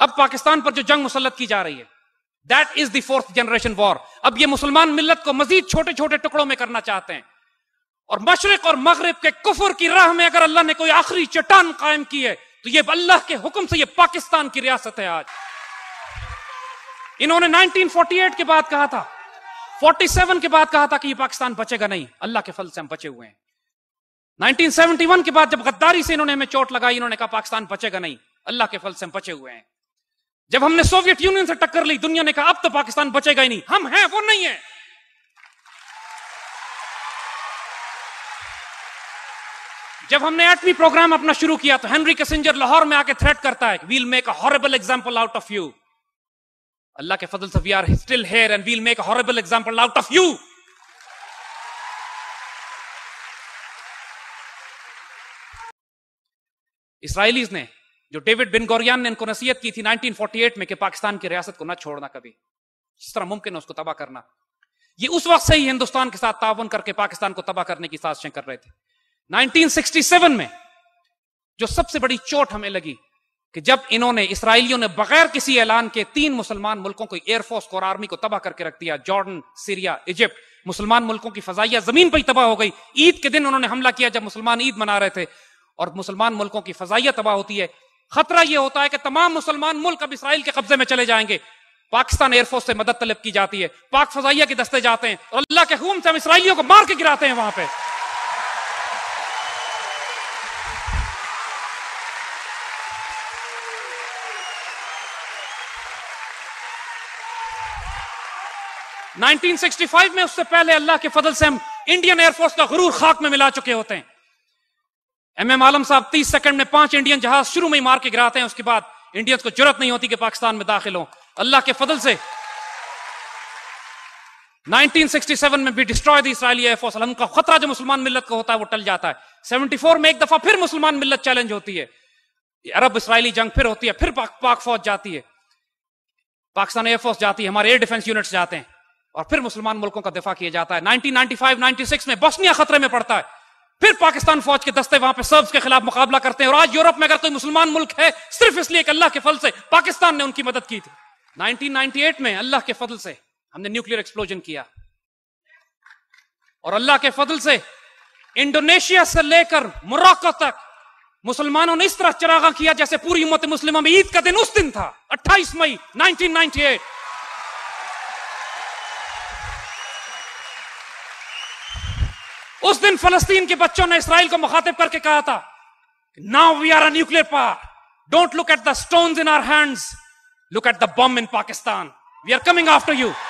अब पाकिस्तान पर जो जंग मुसलत की जा रही है that is fourth generation war अब ये मुसलमान मिलत को मजीद छोटे छोटे टुकड़ों में करना चाहते हैं और मशरक और मगरब के कुफर की राह में अगर अल्लाह ने कोई आखिरी चट्टान कायम की है तो ये अल्लाह के हुक्म से ये पाकिस्तान की रियासत है आज इन्होंने 1948 के बाद कहा था 47 के बाद कहा था कि ये पाकिस्तान बचेगा नहीं अल्लाह के फल से हम बचे हुए हैं 1971 के बाद जब गद्दारी से इन्होंने हमें चोट लगाई इन्होंने कहा पाकिस्तान बचेगा नहीं अल्लाह के फल से हम बचे हुए हैं जब हमने सोवियत यूनियन से टक्कर ली दुनिया ने कहा अब तो पाकिस्तान बचेगा ही नहीं हम हैं वो नहीं है जब हमने एटमी प्रोग्राम अपना शुरू किया तो हेनरी कैसेंजर लाहौर में आके थ्रेट करता है we'll make a horrible example out of you अल्लाह के फजल से we are still here and we'll make horrible example out of you Israelis ने जो डेविड बिन गोरियान ने इनको नसीहत की थी 1948 में कि पाकिस्तान की रियासत को ना छोड़ना कभी जिस तरह मुमकिन है उसको तबाह करना ये उस वक्त से ही हिंदुस्तान के साथ तावन करके पाकिस्तान को तबाह करने की साजिशें कर रहे थे 1967 में जो सबसे बड़ी चोट हमें लगी कि जब इन्होंने इसराइलियों ने बगैर किसी ऐलान के तीन मुसलमान मुल्कों को एयरफोर्स और आर्मी को तबाह करके रख दिया जॉर्डन सीरिया इजिप्ट मुसलमान मुल्कों की फजाइया जमीन पर ही तबाह हो गई ईद के दिन उन्होंने हमला किया जब मुसलमान ईद मना रहे थे और मुसलमान मुल्कों की फजाइया तबाह होती है खतरा यह होता है कि तमाम मुसलमान मुल्क अब इसराइल के कब्जे में चले जाएंगे पाकिस्तान एयरफोर्स से मदद तलब की जाती है पाक फजाइया के दस्ते जाते हैं और अल्लाह के हुम से हम इसराइलियों को मार के गिराते हैं वहां पर 1965 में उससे पहले अल्लाह के फजल से हम इंडियन एयरफोर्स का गुरूर खाक में मिला चुके होते हैं एम एम आलम साहब 30 सेकंड में पांच इंडियन जहाज शुरू में ही मार के गिराते हैं उसके बाद इंडियंस को जरूरत नहीं होती कि पाकिस्तान में दाखिल हो अल्लाह के फजल से 1967 में भी डिस्ट्रॉय दी इसराइली एयरफोर्स का खतरा जो मुसलमान मिलत को होता है वो टल जाता है 74 में एक दफा फिर मुसलमान मिलत चैलेंज होती है अरब इसराइली जंग फिर होती है फिर पाक, पाक फौज जाती है पाकिस्तान एयरफोर्स जाती है हमारे एयर डिफेंस यूनिट्स जाते हैं और फिर मुसलमान मुल्कों का दिफा किया जाता है 1995 96 में बॉस्निया खतरे में पड़ता है फिर पाकिस्तान फौज के दस्ते वहां पे सर्ब्स के खिलाफ मुकाबला करते हैं और आज यूरोप में अगर कोई मुसलमान मुल्क है सिर्फ इसलिए कि अल्लाह के फल से पाकिस्तान ने उनकी मदद की थी 1998 में अल्लाह के फजल से हमने न्यूक्लियर एक्सप्लोजन किया और अल्लाह के फजल से इंडोनेशिया से लेकर मोरक्को तक मुसलमानों ने इस तरह चरागा किया जैसे पूरी उम्मत मुस्लिमों में ईद का दिन उस दिन था 28 मई 1998 उस दिन फलस्तीन के बच्चों ने इसराइल को मुखातिब करके कहा था now we are a nuclear power don't look at the stone in our hands look at the bomb in Pakistan we are coming after you